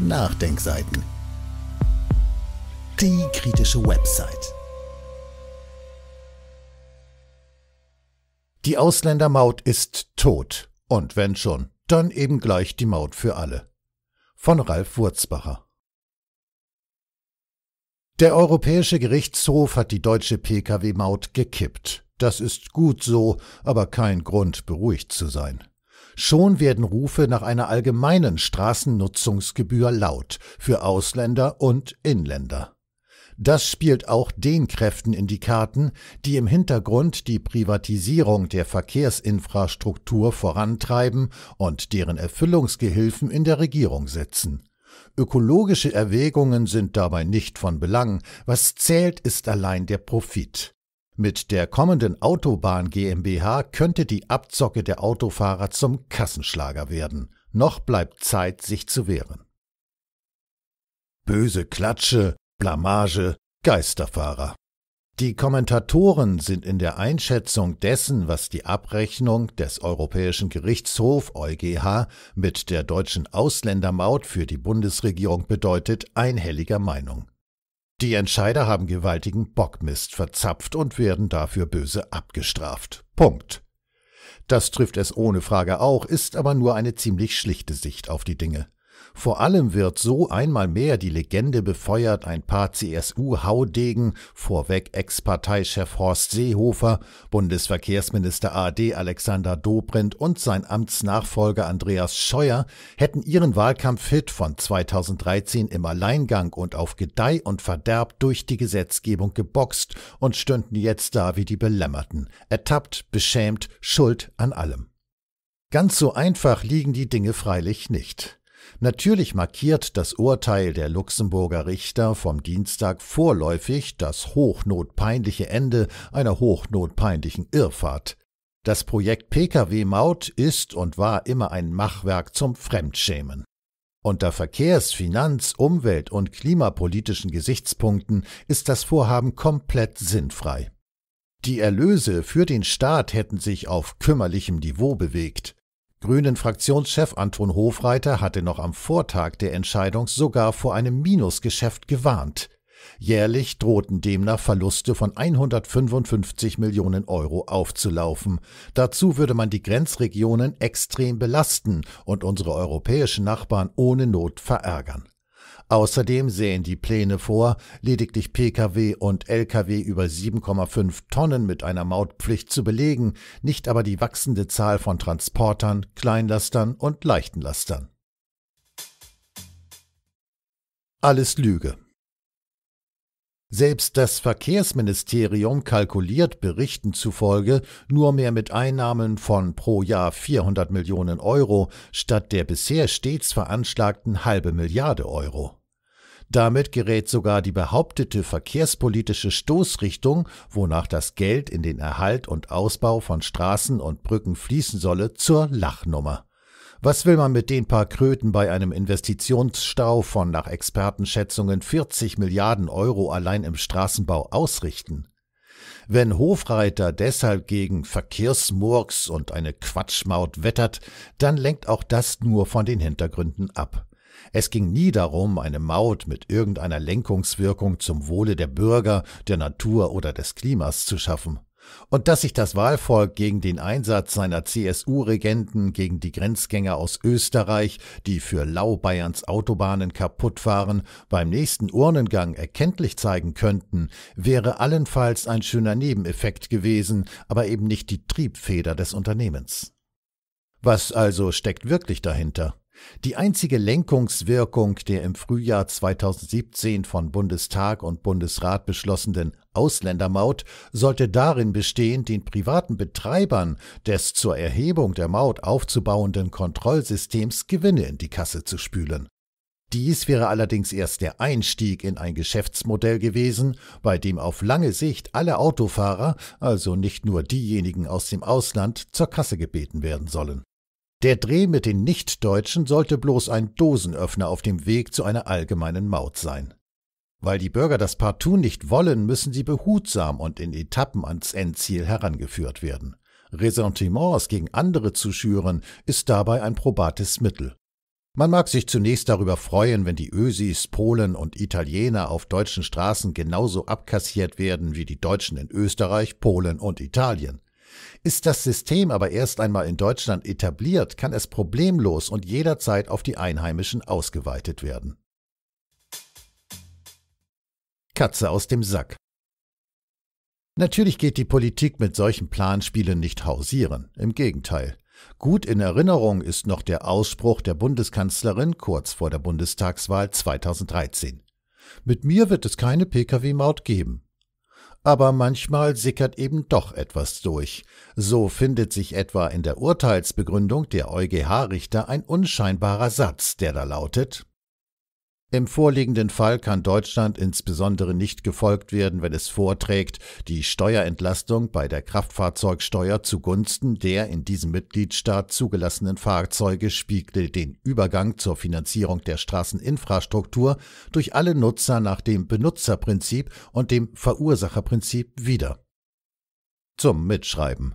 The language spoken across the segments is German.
Nachdenkseiten. Die kritische Website. Die Ausländermaut ist tot. Und wenn schon, dann eben gleich die Maut für alle. Von Ralf Wurzbacher. Der Europäische Gerichtshof hat die deutsche Pkw-Maut gekippt. Das ist gut so, aber kein Grund, beruhigt zu sein. Schon werden Rufe nach einer allgemeinen Straßennutzungsgebühr laut für Ausländer und Inländer. Das spielt auch den Kräften in die Karten, die im Hintergrund die Privatisierung der Verkehrsinfrastruktur vorantreiben und deren Erfüllungsgehilfen in der Regierung setzen. Ökologische Erwägungen sind dabei nicht von Belang, was zählt ist allein der Profit. Mit der kommenden Autobahn GmbH könnte die Abzocke der Autofahrer zum Kassenschlager werden. Noch bleibt Zeit, sich zu wehren. Böse Klatsche, Blamage, Geisterfahrer. Die Kommentatoren sind in der Einschätzung dessen, was die Abrechnung des Europäischen Gerichtshofs EuGH mit der deutschen Ausländermaut für die Bundesregierung bedeutet, einhelliger Meinung. Die Entscheider haben gewaltigen Bockmist verzapft und werden dafür böse abgestraft. Punkt. Das trifft es ohne Frage auch, ist aber nur eine ziemlich schlichte Sicht auf die Dinge. Vor allem wird so einmal mehr die Legende befeuert, ein paar CSU-Haudegen, vorweg Ex-Parteichef Horst Seehofer, Bundesverkehrsminister AD Alexander Dobrindt und sein Amtsnachfolger Andreas Scheuer hätten ihren Wahlkampf-Hit von 2013 im Alleingang und auf Gedeih und Verderb durch die Gesetzgebung geboxt und stünden jetzt da wie die Belämmerten, ertappt, beschämt, schuld an allem. Ganz so einfach liegen die Dinge freilich nicht. Natürlich markiert das Urteil der Luxemburger Richter vom Dienstag vorläufig das hochnotpeinliche Ende einer hochnotpeinlichen Irrfahrt. Das Projekt Pkw-Maut ist und war immer ein Machwerk zum Fremdschämen. Unter Verkehrs-, Finanz-, Umwelt- und klimapolitischen Gesichtspunkten ist das Vorhaben komplett sinnfrei. Die Erlöse für den Staat hätten sich auf kümmerlichem Niveau bewegt. Grünen-Fraktionschef Anton Hofreiter hatte noch am Vortag der Entscheidung sogar vor einem Minusgeschäft gewarnt. Jährlich drohten demnach Verluste von 155 Millionen Euro aufzulaufen. Dazu würde man die Grenzregionen extrem belasten und unsere europäischen Nachbarn ohne Not verärgern. Außerdem sehen die Pläne vor, lediglich Pkw und Lkw über 7,5 Tonnen mit einer Mautpflicht zu belegen, nicht aber die wachsende Zahl von Transportern, Kleinlastern und leichten Lastern. Alles Lüge. Selbst das Verkehrsministerium kalkuliert Berichten zufolge nur mehr mit Einnahmen von pro Jahr 400 Millionen Euro statt der bisher stets veranschlagten halbe Milliarde Euro. Damit gerät sogar die behauptete verkehrspolitische Stoßrichtung, wonach das Geld in den Erhalt und Ausbau von Straßen und Brücken fließen solle, zur Lachnummer. Was will man mit den paar Kröten bei einem Investitionsstau von nach Expertenschätzungen 40 Milliarden Euro allein im Straßenbau ausrichten? Wenn Hofreiter deshalb gegen Verkehrsmurks und eine Quatschmaut wettert, dann lenkt auch das nur von den Hintergründen ab. Es ging nie darum, eine Maut mit irgendeiner Lenkungswirkung zum Wohle der Bürger, der Natur oder des Klimas zu schaffen. Und dass sich das Wahlvolk gegen den Einsatz seiner CSU-Regenten gegen die Grenzgänger aus Österreich, die für Laubayerns Autobahnen kaputt fahren, beim nächsten Urnengang erkenntlich zeigen könnten, wäre allenfalls ein schöner Nebeneffekt gewesen, aber eben nicht die Triebfeder des Unternehmens. Was also steckt wirklich dahinter? Die einzige Lenkungswirkung der im Frühjahr 2017 von Bundestag und Bundesrat beschlossenen Ausländermaut sollte darin bestehen, den privaten Betreibern des zur Erhebung der Maut aufzubauenden Kontrollsystems Gewinne in die Kasse zu spülen. Dies wäre allerdings erst der Einstieg in ein Geschäftsmodell gewesen, bei dem auf lange Sicht alle Autofahrer, also nicht nur diejenigen aus dem Ausland, zur Kasse gebeten werden sollen der Dreh mit den Nichtdeutschen sollte bloß ein Dosenöffner auf dem Weg zu einer allgemeinen Maut sein. Weil die Bürger das partout nicht wollen, müssen sie behutsam und in Etappen ans Endziel herangeführt werden. Ressentiments gegen andere zu schüren, ist dabei ein probates Mittel. Man mag sich zunächst darüber freuen, wenn die Ösis, Polen und Italiener auf deutschen Straßen genauso abkassiert werden wie die Deutschen in Österreich, Polen und Italien. Ist das System aber erst einmal in Deutschland etabliert, kann es problemlos und jederzeit auf die Einheimischen ausgeweitet werden. Katze aus dem Sack. Natürlich geht die Politik mit solchen Planspielen nicht hausieren, im Gegenteil. Gut in Erinnerung ist noch der Ausspruch der Bundeskanzlerin kurz vor der Bundestagswahl 2013. Mit mir wird es keine Pkw-Maut geben aber manchmal sickert eben doch etwas durch. So findet sich etwa in der Urteilsbegründung der EuGH-Richter ein unscheinbarer Satz, der da lautet im vorliegenden Fall kann Deutschland insbesondere nicht gefolgt werden, wenn es vorträgt, die Steuerentlastung bei der Kraftfahrzeugsteuer zugunsten der in diesem Mitgliedstaat zugelassenen Fahrzeuge spiegelt den Übergang zur Finanzierung der Straßeninfrastruktur durch alle Nutzer nach dem Benutzerprinzip und dem Verursacherprinzip wider. Zum Mitschreiben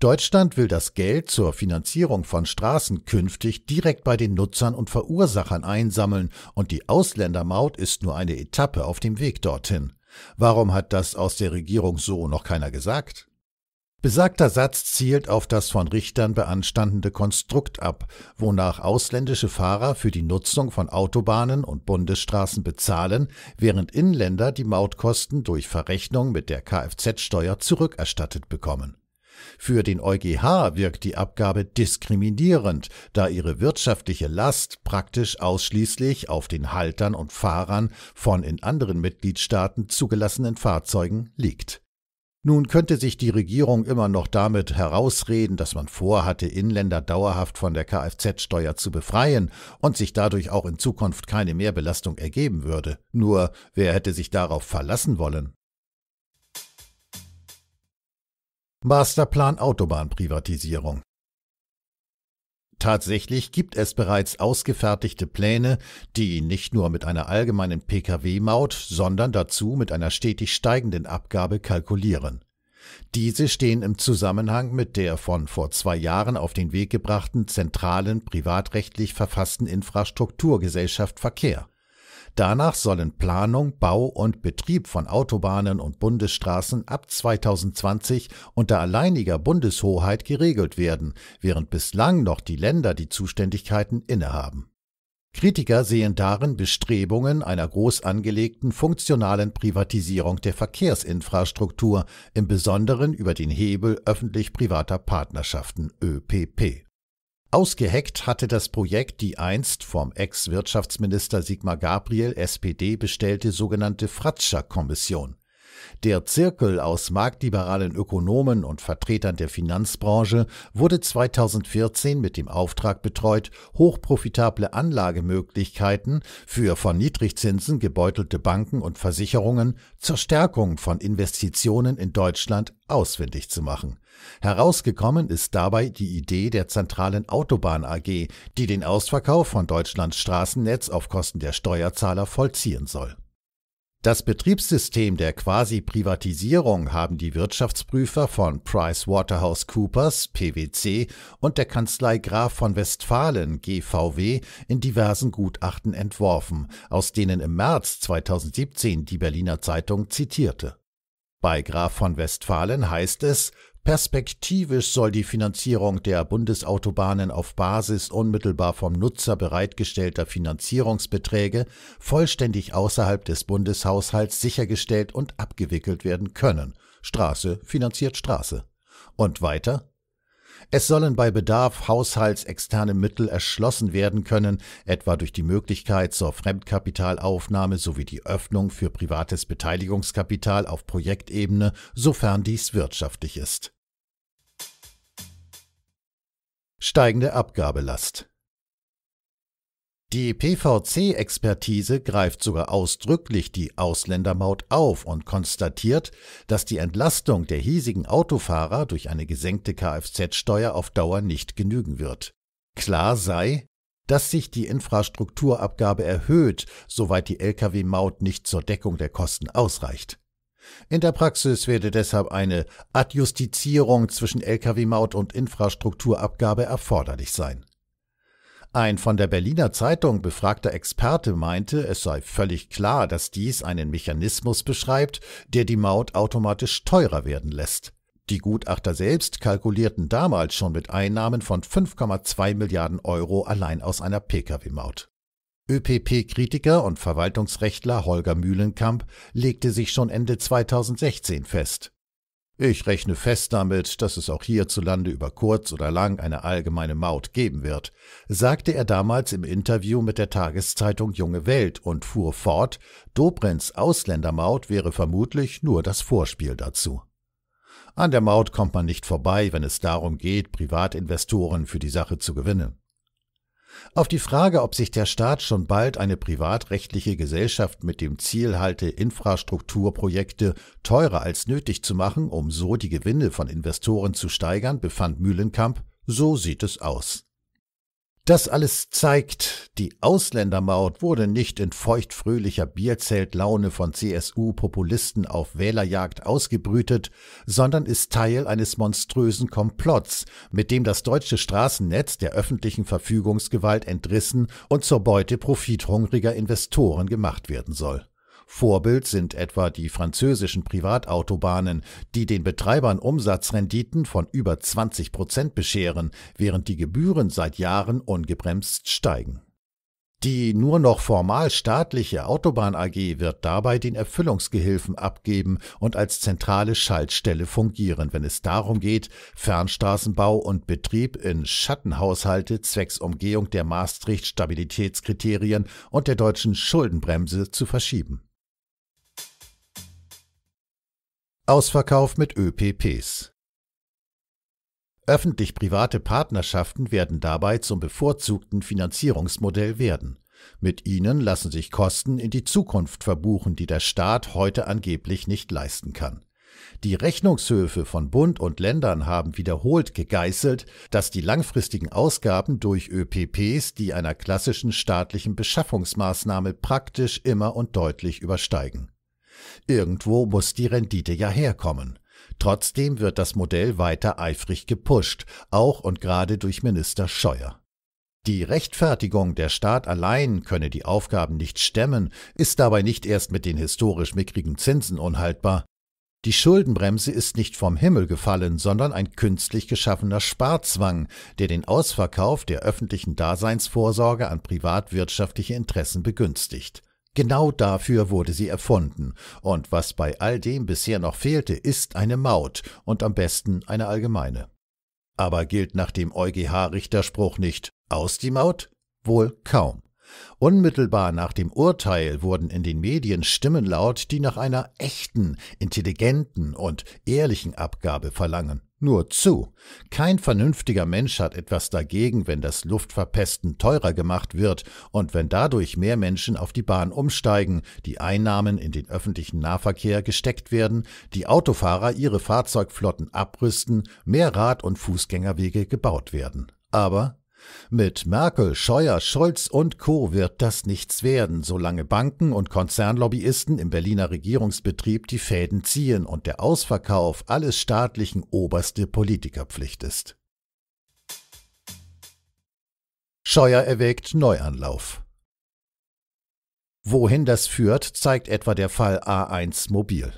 Deutschland will das Geld zur Finanzierung von Straßen künftig direkt bei den Nutzern und Verursachern einsammeln, und die Ausländermaut ist nur eine Etappe auf dem Weg dorthin. Warum hat das aus der Regierung so noch keiner gesagt? Besagter Satz zielt auf das von Richtern beanstandende Konstrukt ab, wonach ausländische Fahrer für die Nutzung von Autobahnen und Bundesstraßen bezahlen, während Inländer die Mautkosten durch Verrechnung mit der Kfz-Steuer zurückerstattet bekommen. Für den EuGH wirkt die Abgabe diskriminierend, da ihre wirtschaftliche Last praktisch ausschließlich auf den Haltern und Fahrern von in anderen Mitgliedstaaten zugelassenen Fahrzeugen liegt. Nun könnte sich die Regierung immer noch damit herausreden, dass man vorhatte, Inländer dauerhaft von der Kfz-Steuer zu befreien und sich dadurch auch in Zukunft keine Mehrbelastung ergeben würde. Nur, wer hätte sich darauf verlassen wollen? Masterplan Autobahnprivatisierung Tatsächlich gibt es bereits ausgefertigte Pläne, die nicht nur mit einer allgemeinen Pkw-Maut, sondern dazu mit einer stetig steigenden Abgabe kalkulieren. Diese stehen im Zusammenhang mit der von vor zwei Jahren auf den Weg gebrachten zentralen privatrechtlich verfassten Infrastrukturgesellschaft Verkehr. Danach sollen Planung, Bau und Betrieb von Autobahnen und Bundesstraßen ab 2020 unter alleiniger Bundeshoheit geregelt werden, während bislang noch die Länder die Zuständigkeiten innehaben. Kritiker sehen darin Bestrebungen einer groß angelegten funktionalen Privatisierung der Verkehrsinfrastruktur, im Besonderen über den Hebel öffentlich-privater Partnerschaften ÖPP. Ausgeheckt hatte das Projekt die einst vom Ex-Wirtschaftsminister Sigmar Gabriel, SPD, bestellte sogenannte Fratscher-Kommission der Zirkel aus marktliberalen Ökonomen und Vertretern der Finanzbranche wurde 2014 mit dem Auftrag betreut, hochprofitable Anlagemöglichkeiten für von Niedrigzinsen gebeutelte Banken und Versicherungen zur Stärkung von Investitionen in Deutschland ausfindig zu machen. Herausgekommen ist dabei die Idee der zentralen Autobahn AG, die den Ausverkauf von Deutschlands Straßennetz auf Kosten der Steuerzahler vollziehen soll das Betriebssystem der Quasi-Privatisierung haben die Wirtschaftsprüfer von PricewaterhouseCoopers PwC und der Kanzlei Graf von Westfalen GVW in diversen Gutachten entworfen, aus denen im März 2017 die Berliner Zeitung zitierte. Bei Graf von Westfalen heißt es, Perspektivisch soll die Finanzierung der Bundesautobahnen auf Basis unmittelbar vom Nutzer bereitgestellter Finanzierungsbeträge vollständig außerhalb des Bundeshaushalts sichergestellt und abgewickelt werden können. Straße finanziert Straße. Und weiter? Es sollen bei Bedarf haushaltsexterne Mittel erschlossen werden können, etwa durch die Möglichkeit zur Fremdkapitalaufnahme sowie die Öffnung für privates Beteiligungskapital auf Projektebene, sofern dies wirtschaftlich ist. Steigende Abgabelast. Die PVC-Expertise greift sogar ausdrücklich die Ausländermaut auf und konstatiert, dass die Entlastung der hiesigen Autofahrer durch eine gesenkte Kfz-Steuer auf Dauer nicht genügen wird. Klar sei, dass sich die Infrastrukturabgabe erhöht, soweit die Lkw-Maut nicht zur Deckung der Kosten ausreicht. In der Praxis werde deshalb eine Adjustizierung zwischen Lkw-Maut und Infrastrukturabgabe erforderlich sein. Ein von der Berliner Zeitung befragter Experte meinte, es sei völlig klar, dass dies einen Mechanismus beschreibt, der die Maut automatisch teurer werden lässt. Die Gutachter selbst kalkulierten damals schon mit Einnahmen von 5,2 Milliarden Euro allein aus einer Pkw-Maut. ÖPP-Kritiker und Verwaltungsrechtler Holger Mühlenkamp legte sich schon Ende 2016 fest. Ich rechne fest damit, dass es auch hierzulande über kurz oder lang eine allgemeine Maut geben wird, sagte er damals im Interview mit der Tageszeitung Junge Welt und fuhr fort, Dobrens Ausländermaut wäre vermutlich nur das Vorspiel dazu. An der Maut kommt man nicht vorbei, wenn es darum geht, Privatinvestoren für die Sache zu gewinnen. Auf die Frage, ob sich der Staat schon bald eine privatrechtliche Gesellschaft mit dem Ziel halte, Infrastrukturprojekte teurer als nötig zu machen, um so die Gewinne von Investoren zu steigern, befand Mühlenkamp, so sieht es aus. Das alles zeigt, die Ausländermaut wurde nicht in feuchtfröhlicher Bierzeltlaune von CSU-Populisten auf Wählerjagd ausgebrütet, sondern ist Teil eines monströsen Komplotts, mit dem das deutsche Straßennetz der öffentlichen Verfügungsgewalt entrissen und zur Beute profithungriger Investoren gemacht werden soll. Vorbild sind etwa die französischen Privatautobahnen, die den Betreibern Umsatzrenditen von über 20 Prozent bescheren, während die Gebühren seit Jahren ungebremst steigen. Die nur noch formal staatliche Autobahn AG wird dabei den Erfüllungsgehilfen abgeben und als zentrale Schaltstelle fungieren, wenn es darum geht, Fernstraßenbau und Betrieb in Schattenhaushalte zwecks Umgehung der Maastricht-Stabilitätskriterien und der deutschen Schuldenbremse zu verschieben. Ausverkauf mit ÖPPs. Öffentlich-private Partnerschaften werden dabei zum bevorzugten Finanzierungsmodell werden. Mit ihnen lassen sich Kosten in die Zukunft verbuchen, die der Staat heute angeblich nicht leisten kann. Die Rechnungshöfe von Bund und Ländern haben wiederholt gegeißelt, dass die langfristigen Ausgaben durch ÖPPs die einer klassischen staatlichen Beschaffungsmaßnahme praktisch immer und deutlich übersteigen. Irgendwo muss die Rendite ja herkommen. Trotzdem wird das Modell weiter eifrig gepusht, auch und gerade durch Minister Scheuer. Die Rechtfertigung, der Staat allein könne die Aufgaben nicht stemmen, ist dabei nicht erst mit den historisch mickrigen Zinsen unhaltbar. Die Schuldenbremse ist nicht vom Himmel gefallen, sondern ein künstlich geschaffener Sparzwang, der den Ausverkauf der öffentlichen Daseinsvorsorge an privatwirtschaftliche Interessen begünstigt. Genau dafür wurde sie erfunden, und was bei all dem bisher noch fehlte, ist eine Maut und am besten eine allgemeine. Aber gilt nach dem EuGH-Richterspruch nicht aus die Maut? Wohl kaum. Unmittelbar nach dem Urteil wurden in den Medien Stimmen laut, die nach einer echten, intelligenten und ehrlichen Abgabe verlangen. Nur zu. Kein vernünftiger Mensch hat etwas dagegen, wenn das Luftverpesten teurer gemacht wird und wenn dadurch mehr Menschen auf die Bahn umsteigen, die Einnahmen in den öffentlichen Nahverkehr gesteckt werden, die Autofahrer ihre Fahrzeugflotten abrüsten, mehr Rad- und Fußgängerwege gebaut werden. Aber mit Merkel, Scheuer, Scholz und Co. wird das nichts werden, solange Banken und Konzernlobbyisten im Berliner Regierungsbetrieb die Fäden ziehen und der Ausverkauf alles staatlichen oberste Politikerpflicht ist. Scheuer erwägt Neuanlauf. Wohin das führt, zeigt etwa der Fall A1 Mobil.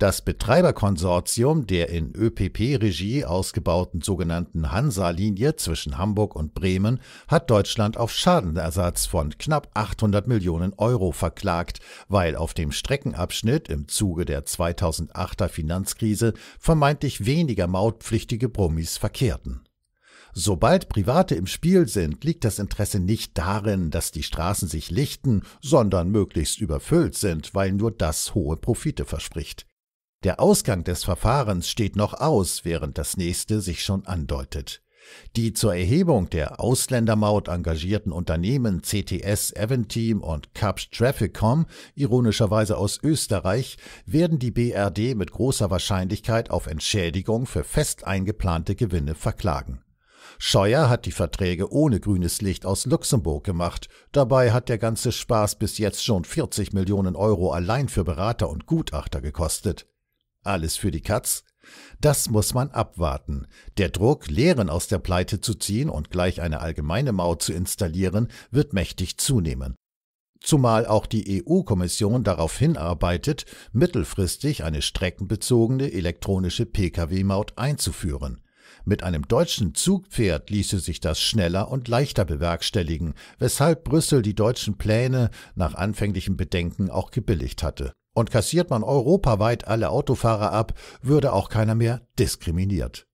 Das Betreiberkonsortium der in ÖPP-Regie ausgebauten sogenannten Hansa-Linie zwischen Hamburg und Bremen hat Deutschland auf Schadenersatz von knapp 800 Millionen Euro verklagt, weil auf dem Streckenabschnitt im Zuge der 2008er Finanzkrise vermeintlich weniger mautpflichtige Brummis verkehrten. Sobald Private im Spiel sind, liegt das Interesse nicht darin, dass die Straßen sich lichten, sondern möglichst überfüllt sind, weil nur das hohe Profite verspricht. Der Ausgang des Verfahrens steht noch aus, während das nächste sich schon andeutet. Die zur Erhebung der Ausländermaut engagierten Unternehmen CTS Eventim und Capsch Trafficcom, ironischerweise aus Österreich, werden die BRD mit großer Wahrscheinlichkeit auf Entschädigung für fest eingeplante Gewinne verklagen. Scheuer hat die Verträge ohne grünes Licht aus Luxemburg gemacht. Dabei hat der ganze Spaß bis jetzt schon 40 Millionen Euro allein für Berater und Gutachter gekostet. Alles für die Katz? Das muss man abwarten. Der Druck, Lehren aus der Pleite zu ziehen und gleich eine allgemeine Maut zu installieren, wird mächtig zunehmen. Zumal auch die EU-Kommission darauf hinarbeitet, mittelfristig eine streckenbezogene elektronische Pkw-Maut einzuführen. Mit einem deutschen Zugpferd ließe sich das schneller und leichter bewerkstelligen, weshalb Brüssel die deutschen Pläne nach anfänglichen Bedenken auch gebilligt hatte. Und kassiert man europaweit alle Autofahrer ab, würde auch keiner mehr diskriminiert.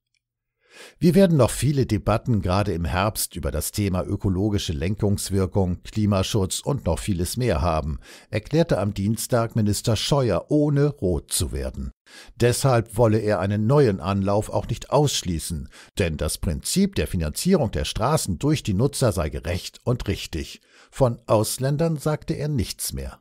Wir werden noch viele Debatten gerade im Herbst über das Thema ökologische Lenkungswirkung, Klimaschutz und noch vieles mehr haben, erklärte am Dienstag Minister Scheuer, ohne rot zu werden. Deshalb wolle er einen neuen Anlauf auch nicht ausschließen, denn das Prinzip der Finanzierung der Straßen durch die Nutzer sei gerecht und richtig. Von Ausländern sagte er nichts mehr.